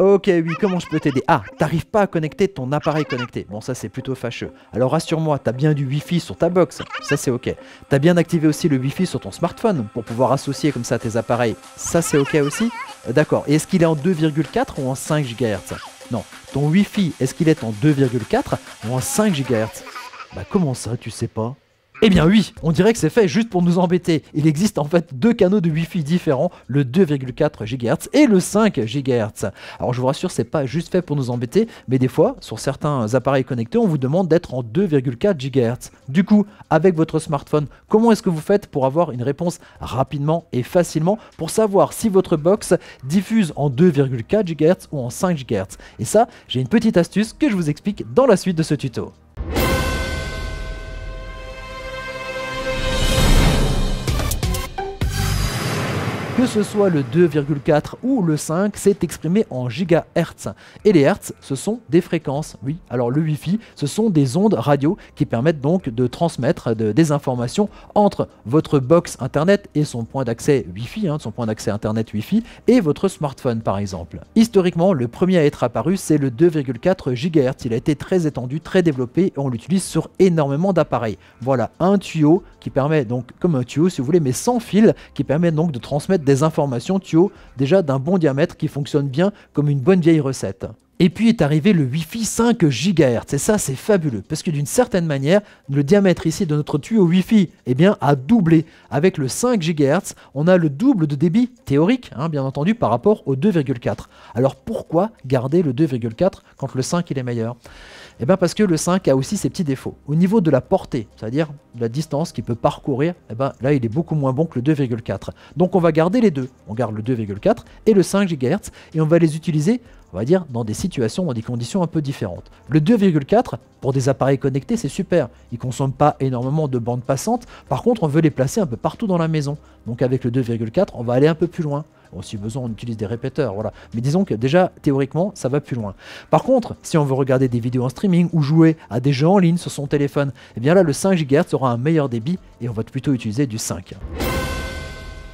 Ok, oui, comment je peux t'aider Ah, t'arrives pas à connecter ton appareil connecté. Bon, ça c'est plutôt fâcheux. Alors rassure-moi, t'as bien du Wi-Fi sur ta box. Ça c'est ok. T'as bien activé aussi le Wi-Fi sur ton smartphone pour pouvoir associer comme ça tes appareils. Ça c'est ok aussi euh, D'accord. Et est-ce qu'il est en 2,4 ou en 5 GHz Non. Ton Wi-Fi, est-ce qu'il est en 2,4 ou en 5 GHz Bah comment ça, tu sais pas eh bien oui, on dirait que c'est fait juste pour nous embêter. Il existe en fait deux canaux de Wi-Fi différents, le 2,4 GHz et le 5 GHz. Alors je vous rassure, c'est pas juste fait pour nous embêter, mais des fois, sur certains appareils connectés, on vous demande d'être en 2,4 GHz. Du coup, avec votre smartphone, comment est-ce que vous faites pour avoir une réponse rapidement et facilement pour savoir si votre box diffuse en 2,4 GHz ou en 5 GHz Et ça, j'ai une petite astuce que je vous explique dans la suite de ce tuto. Que ce soit le 2,4 ou le 5, c'est exprimé en gigahertz. Et les hertz, ce sont des fréquences. Oui, alors le Wi-Fi, ce sont des ondes radio qui permettent donc de transmettre des informations entre votre box internet et son point d'accès Wi-Fi, hein, son point d'accès internet Wi-Fi, et votre smartphone par exemple. Historiquement, le premier à être apparu, c'est le 2,4 gigahertz. Il a été très étendu, très développé, et on l'utilise sur énormément d'appareils. Voilà un tuyau qui permet donc, comme un tuyau si vous voulez, mais sans fil, qui permet donc de transmettre des informations tuyaux déjà d'un bon diamètre qui fonctionne bien comme une bonne vieille recette. Et puis est arrivé le Wi-Fi 5 GHz. Et ça, c'est fabuleux. Parce que d'une certaine manière, le diamètre ici de notre tuyau Wi-Fi eh bien, a doublé. Avec le 5 GHz, on a le double de débit théorique, hein, bien entendu, par rapport au 2,4. Alors pourquoi garder le 2,4 quand le 5 il est meilleur eh bien parce que le 5 a aussi ses petits défauts. Au niveau de la portée, c'est-à-dire la distance qu'il peut parcourir, eh bien là il est beaucoup moins bon que le 2,4. Donc on va garder les deux. On garde le 2,4 et le 5 GHz et on va les utiliser on va dire, dans des situations, dans des conditions un peu différentes. Le 2,4, pour des appareils connectés, c'est super. Ils ne consomment pas énormément de bandes passantes. Par contre, on veut les placer un peu partout dans la maison. Donc avec le 2,4, on va aller un peu plus loin. si besoin, on utilise des répéteurs, voilà. Mais disons que déjà, théoriquement, ça va plus loin. Par contre, si on veut regarder des vidéos en streaming ou jouer à des jeux en ligne sur son téléphone, eh bien là, le 5 GHz aura un meilleur débit et on va plutôt utiliser du 5.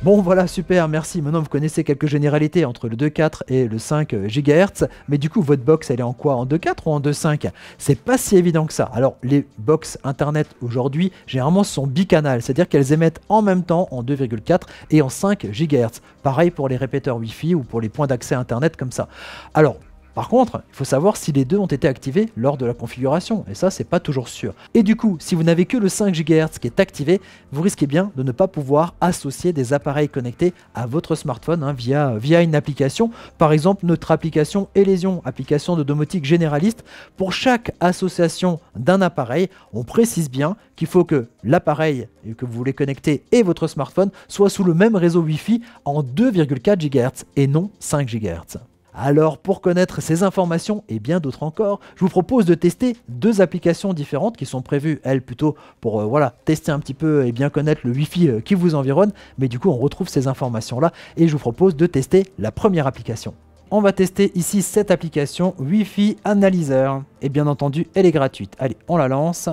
Bon voilà, super, merci. Maintenant vous connaissez quelques généralités entre le 2.4 et le 5 GHz, mais du coup votre box elle est en quoi En 2.4 ou en 2.5 C'est pas si évident que ça. Alors les box internet aujourd'hui généralement sont bicanales, c'est-à-dire qu'elles émettent en même temps en 2,4 et en 5 GHz. Pareil pour les répéteurs Wi-Fi ou pour les points d'accès internet comme ça. Alors par contre, il faut savoir si les deux ont été activés lors de la configuration, et ça c'est pas toujours sûr. Et du coup, si vous n'avez que le 5 GHz qui est activé, vous risquez bien de ne pas pouvoir associer des appareils connectés à votre smartphone hein, via, via une application. Par exemple, notre application Elysion, application de domotique généraliste, pour chaque association d'un appareil, on précise bien qu'il faut que l'appareil que vous voulez connecter et votre smartphone soient sous le même réseau Wi-Fi en 2,4 GHz et non 5 GHz. Alors pour connaître ces informations et bien d'autres encore, je vous propose de tester deux applications différentes qui sont prévues, elles plutôt pour euh, voilà, tester un petit peu et bien connaître le Wi-Fi euh, qui vous environne, mais du coup on retrouve ces informations-là et je vous propose de tester la première application. On va tester ici cette application Wi-Fi Analyzer et bien entendu elle est gratuite. Allez, on la lance.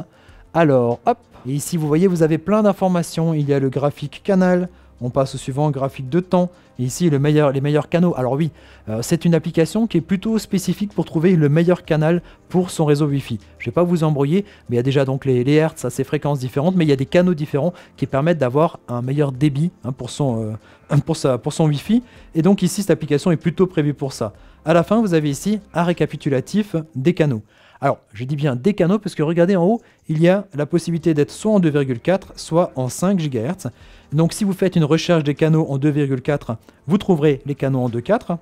Alors, hop, et ici vous voyez vous avez plein d'informations, il y a le graphique canal, on passe au suivant, graphique de temps. ici, les meilleurs canaux. Alors oui, euh, c'est une application qui est plutôt spécifique pour trouver le meilleur canal pour son réseau Wi-Fi. Je ne vais pas vous embrouiller, mais il y a déjà donc les, hertz à ces fréquences différentes, mais il y a des canaux différents qui permettent d'avoir un meilleur débit hein, euh, pour, son, Wi-Fi. Et donc ici, cette application est plutôt prévue pour ça. À la fin, vous avez ici un récapitulatif des canaux. Alors, je dis bien des canaux parce que regardez en haut, il y a la possibilité d'être soit en 2,4, soit en 5 GHz. Donc si vous faites une recherche des canaux en 2,4, vous trouverez les canaux en 2,4,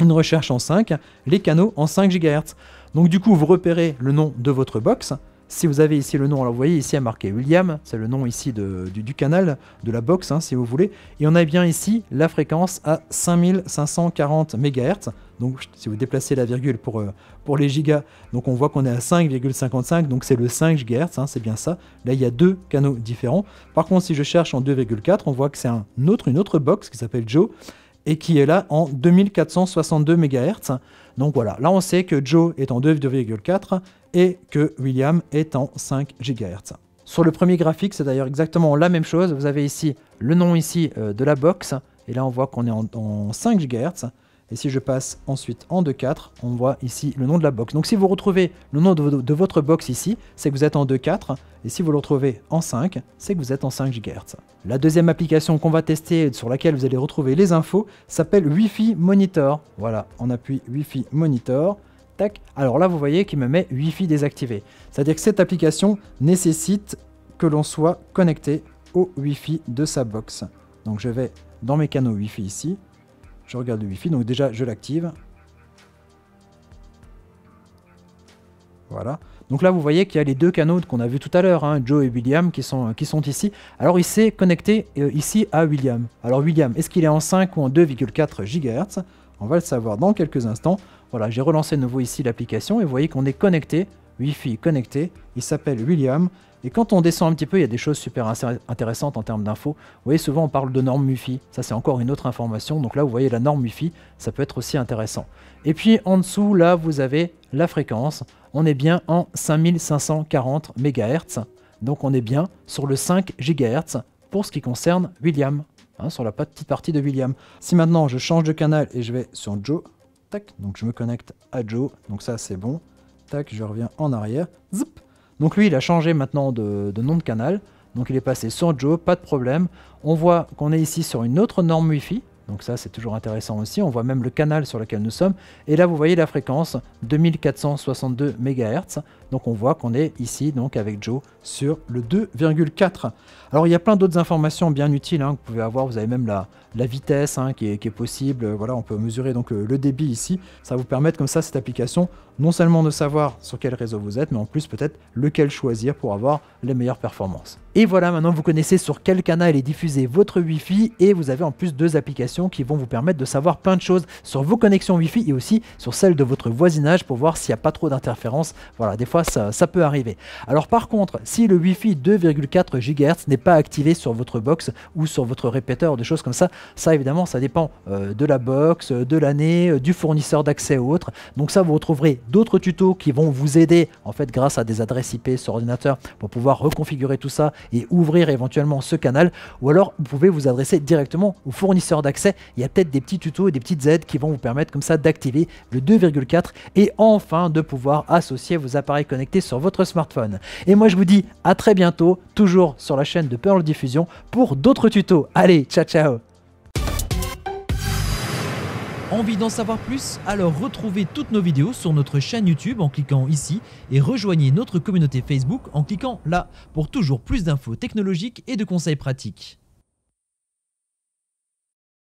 une recherche en 5, les canaux en 5 GHz. Donc du coup, vous repérez le nom de votre box, si vous avez ici le nom, alors vous voyez ici a marqué William, c'est le nom ici du, canal, de la box hein, si vous voulez, et on a bien ici la fréquence à 5540 MHz, donc si vous déplacez la virgule pour, euh, pour les gigas, donc on voit qu'on est à 5,55, donc c'est le 5 GHz, hein, c'est bien ça, là il y a deux canaux différents, par contre si je cherche en 2,4, on voit que c'est un autre, une autre box qui s'appelle Joe, et qui est là en 2462 MHz. Donc voilà, là on sait que Joe est en 2,4 et que William est en 5 GHz. Sur le premier graphique, c'est d'ailleurs exactement la même chose. Vous avez ici le nom ici euh, de la box, et là on voit qu'on est en, en 5 GHz. Et si je passe ensuite en 2-4, on voit ici le nom de la box. Donc si vous retrouvez le nom de, votre box ici, c'est que vous êtes en 2-4. Et si vous le retrouvez en 5, c'est que vous êtes en 5 GHz. La deuxième application qu'on va tester, sur laquelle vous allez retrouver les infos, s'appelle Wi-Fi Monitor. Voilà, on appuie Wi-Fi Monitor. Tac. Alors là, vous voyez qu'il me met Wi-Fi désactivé. C'est-à-dire que cette application nécessite que l'on soit connecté au Wi-Fi de sa box. Donc je vais dans mes canaux Wi-Fi ici, je regarde le Wi-Fi, donc déjà je l'active. Voilà. Donc là, vous voyez qu'il y a les deux canaux qu'on a vus tout à l'heure, hein, Joe et William, qui sont, qui sont ici. Alors il s'est connecté euh, ici à William. Alors William, est-ce qu'il est en 5 ou en 2,4 GHz On va le savoir dans quelques instants. Voilà, j'ai relancé de nouveau ici l'application et vous voyez qu'on est connecté Wi-Fi connecté. Il s'appelle William. Et quand on descend un petit peu, il y a des choses super intéressantes en termes d'infos. Vous voyez, souvent on parle de normes Wi-Fi. Ça, c'est encore une autre information. Donc là, vous voyez la norme Wi-Fi. Ça peut être aussi intéressant. Et puis en dessous, là, vous avez la fréquence. On est bien en 5540 MHz. Donc on est bien sur le 5 GHz pour ce qui concerne William. Hein, sur la petite partie de William. Si maintenant je change de canal et je vais sur Joe, tac, donc je me connecte à Joe, donc ça c'est bon je reviens en arrière. Donc lui, il a changé maintenant de, de nom de canal. Donc il est passé sur Joe, pas de problème. On voit qu'on est ici sur une autre norme Wi-Fi. Donc ça, c'est toujours intéressant aussi. On voit même le canal sur lequel nous sommes. Et là, vous voyez la fréquence 2462 MHz. Donc on voit qu'on est ici donc avec Joe sur le 2,4. Alors il y a plein d'autres informations bien utiles hein, que vous pouvez avoir. Vous avez même la, vitesse hein, qui, est, possible. Voilà, on peut mesurer donc euh, le débit ici. Ça va vous permettre comme ça cette application non seulement de savoir sur quel réseau vous êtes, mais en plus peut-être lequel choisir pour avoir les meilleures performances. Et voilà, maintenant vous connaissez sur quel canal est diffusé votre Wi-Fi et vous avez en plus deux applications qui vont vous permettre de savoir plein de choses sur vos connexions Wi-Fi et aussi sur celles de votre voisinage pour voir s'il n'y a pas trop d'interférences. Voilà, des fois ça, peut arriver. Alors par contre, si le Wi-Fi 2,4 GHz n'est pas activé sur votre box ou sur votre répéteur, des choses comme ça, ça évidemment ça dépend euh, de la box, euh, de l'année, euh, du fournisseur d'accès ou autre. Donc ça vous retrouverez d'autres tutos qui vont vous aider en fait grâce à des adresses IP sur ordinateur pour pouvoir reconfigurer tout ça et ouvrir éventuellement ce canal. Ou alors vous pouvez vous adresser directement au fournisseur d'accès il y a peut-être des petits tutos et des petites aides qui vont vous permettre comme ça d'activer le 2,4 et enfin de pouvoir associer vos appareils connectés sur votre smartphone. Et moi je vous dis à très bientôt, toujours sur la chaîne de Pearl Diffusion pour d'autres tutos. Allez, ciao ciao Envie d'en savoir plus Alors retrouvez toutes nos vidéos sur notre chaîne YouTube en cliquant ici et rejoignez notre communauté Facebook en cliquant là pour toujours plus d'infos technologiques et de conseils pratiques.